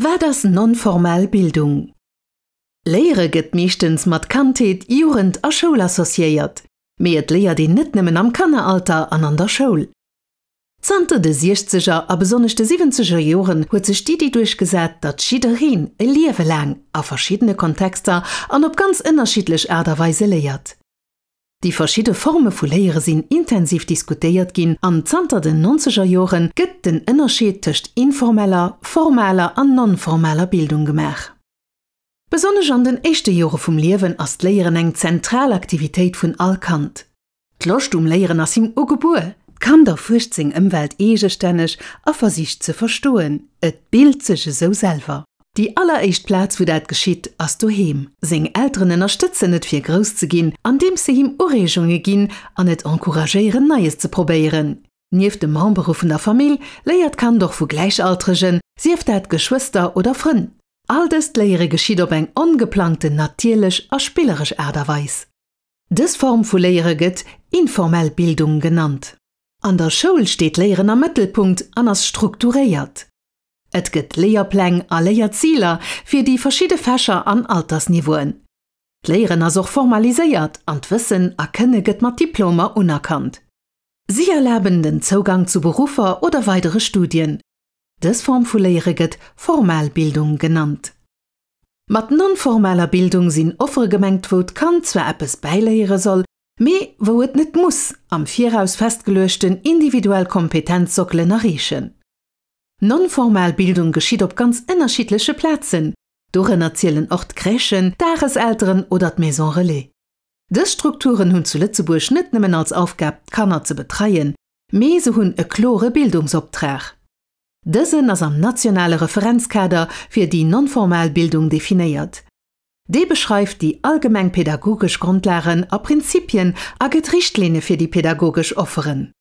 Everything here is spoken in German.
war das Bildung? Lehre geht meistens mit Kantheet Jugend und Schule assoziiert. Mehr die Leer die nicht nehmen am Kanneralter an an der Schule. Zante de 60er und besonders besonnechte 70er Jahren Joren huet sech Didi durchgesät, dat Schiederin e Leben lang a verschiedene Kontexter und auf ganz unterschiedliche Art und Weise lehrt. Die verschiedene Forme vu Lehre sind intensiv diskutiert gin an Zter den 90er Joren gëtt den ënnerschetecht informeller, formeller an nonformeller Bildung gemach. Besonne an den echte Jore vum Liwen as Lehren eng Zentralaktivität vun Alkant. Klocht um Lehren as im Ogebur, kann der furchtzing ëmwelt egestännech a versicht ze verstohlen, et bild sech so selber. Die alleréischt Platz wo dat geschiet ass du hem. Sng Ären ënnerstëtze net fir gros ze ginn, an demem se him Orregunge ginn an net encouragéieren neies ze probéieren. Nieef dem Maberufen der Famill léiert kann doch vu gleichichaltregen, sieft dat Geschwister oder fën. Allest léiere geschiet op eng ongeplante natierlech a spielerech Äderweis. Dës Form vu léiere gëtt informell Bildung genannt. An der Schul steet Lehrieren am Mëttelpunkt anders strukturéiert. Et gibt Leierpläng an Lehrziele für die verschiedenen Fächer an Altersniveauen. D'Leieren as och formaliséiert an d'Wissen erkenne gëtt mit Diplomer unerkannt. Sie erleben den Zugang zu Berufen oder weitere Studien. Des Form von Lehre wird Formalbildung genannt. Mit nonformeller Bildung sind offer gemengt wot kann zwar etwas beilehren soll, aber wo es nicht muss am Viaus festgelechten individuellen Kompetenzsockle erriechen. Nonformal Bildung geschieht op ganz ënnerschiliche Plazen, Doren erzielen Ort Krächen, Daresären oder d Maison Relais. De Strukturen hunn zu Lützeburg net nimmen als Aufgab Kanner ze betreien, mese hunn e chlore Bildungsoptrag. Dëssen ass also am nationale Referenzkader fir die Bildung definiiert. De beschreift die allgemeng pädagogisch Grundlagen a Prinzipien a Getrichtlehne fir die pädagogisch offeren.